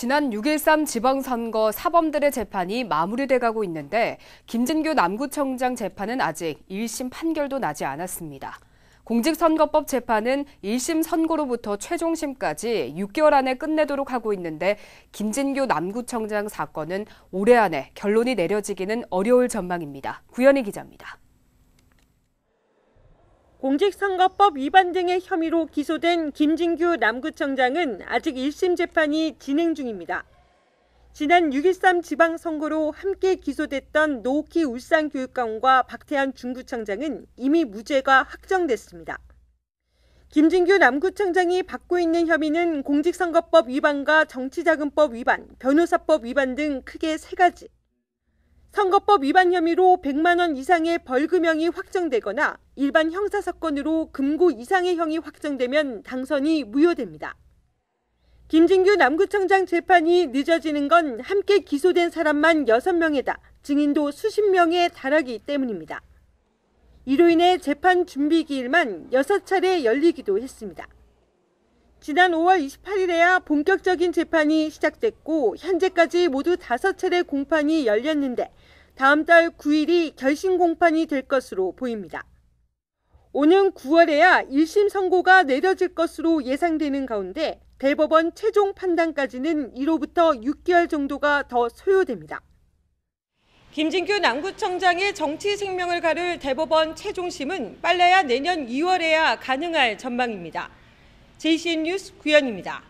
지난 6.13 지방선거 사범들의 재판이 마무리돼 가고 있는데 김진규 남구청장 재판은 아직 1심 판결도 나지 않았습니다. 공직선거법 재판은 1심 선고로부터 최종심까지 6개월 안에 끝내도록 하고 있는데 김진규 남구청장 사건은 올해 안에 결론이 내려지기는 어려울 전망입니다. 구현희 기자입니다. 공직선거법 위반 등의 혐의로 기소된 김진규 남구청장은 아직 1심 재판이 진행 중입니다. 지난 6.13 지방선거로 함께 기소됐던 노키 울산교육감과 박태환 중구청장은 이미 무죄가 확정됐습니다. 김진규 남구청장이 받고 있는 혐의는 공직선거법 위반과 정치자금법 위반, 변호사법 위반 등 크게 세 가지. 선거법 위반 혐의로 100만 원 이상의 벌금형이 확정되거나 일반 형사 사건으로 금고 이상의 형이 확정되면 당선이 무효됩니다. 김진규 남구청장 재판이 늦어지는 건 함께 기소된 사람만 6명에다 증인도 수십 명에 달하기 때문입니다. 이로 인해 재판 준비 기일만 6차례 열리기도 했습니다. 지난 5월 28일에야 본격적인 재판이 시작됐고 현재까지 모두 5차례 공판이 열렸는데 다음 달 9일이 결심 공판이 될 것으로 보입니다. 오는 9월에야 1심 선고가 내려질 것으로 예상되는 가운데 대법원 최종 판단까지는 1로부터 6개월 정도가 더 소요됩니다. 김진규 남구청장의 정치 생명을 가를 대법원 최종심은 빨라야 내년 2월에야 가능할 전망입니다. JCN 뉴스 구현입니다.